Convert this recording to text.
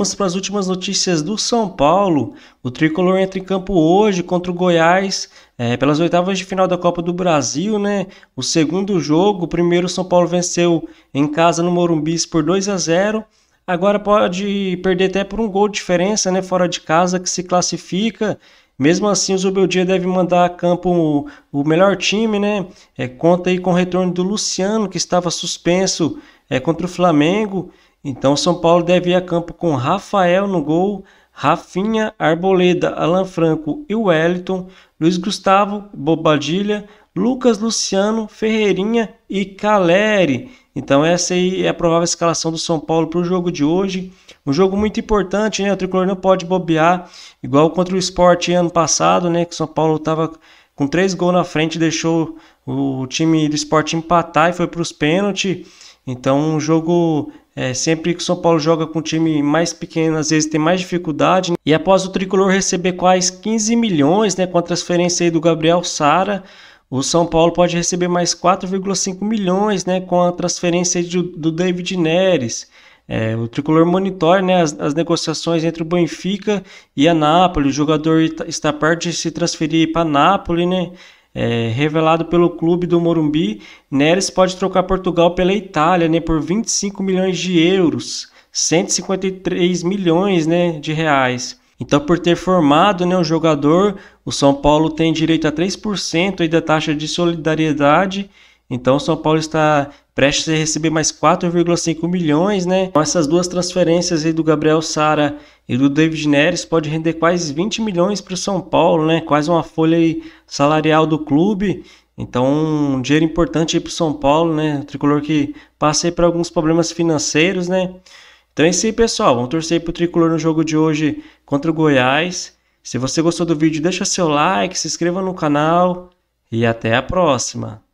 Vamos para as últimas notícias do São Paulo. O tricolor entra em campo hoje contra o Goiás é, pelas oitavas de final da Copa do Brasil, né? O segundo jogo, o primeiro São Paulo venceu em casa no Morumbi por 2 a 0. Agora pode perder até por um gol de diferença, né? Fora de casa que se classifica. Mesmo assim, o Zubeldia deve mandar a campo o, o melhor time, né? É, conta aí com o retorno do Luciano que estava suspenso é, contra o Flamengo. Então São Paulo deve ir a campo com Rafael no gol, Rafinha, Arboleda, Alan Franco e Wellington, Luiz Gustavo, Bobadilha, Lucas Luciano, Ferreirinha e Caleri. Então essa aí é a provável escalação do São Paulo para o jogo de hoje. Um jogo muito importante, né? O Tricolor não pode bobear, igual contra o Sport ano passado, né? Que o São Paulo estava com três gols na frente, deixou o time do Sport empatar e foi para os pênaltis. Então, um jogo é, sempre que o São Paulo joga com um time mais pequeno, às vezes tem mais dificuldade. E após o tricolor receber quase 15 milhões né, com a transferência aí do Gabriel Sara, o São Paulo pode receber mais 4,5 milhões né, com a transferência de, do David Neres. É, o tricolor monitora né, as, as, negociações entre o Benfica e a Nápoles. O jogador está perto de se transferir para a Nápoles, né? É, revelado pelo clube do Morumbi, Neres pode trocar Portugal pela Itália né, por 25 milhões de euros, 153 milhões né, de reais. Então, por ter formado né, o jogador, o São Paulo tem direito a 3% aí da taxa de solidariedade. Então, o São Paulo está prestes a receber mais 4,5 milhões, né? Com essas duas transferências aí do Gabriel Sara e do David Neres pode render quase 20 milhões para o São Paulo, né? Quase uma folha salarial do clube. Então, um dinheiro importante para o São Paulo, né? O tricolor que passa por alguns problemas financeiros, né? Então é isso aí, pessoal. Vamos torcer para o tricolor no jogo de hoje contra o Goiás. Se você gostou do vídeo, deixa seu like, se inscreva no canal e até a próxima.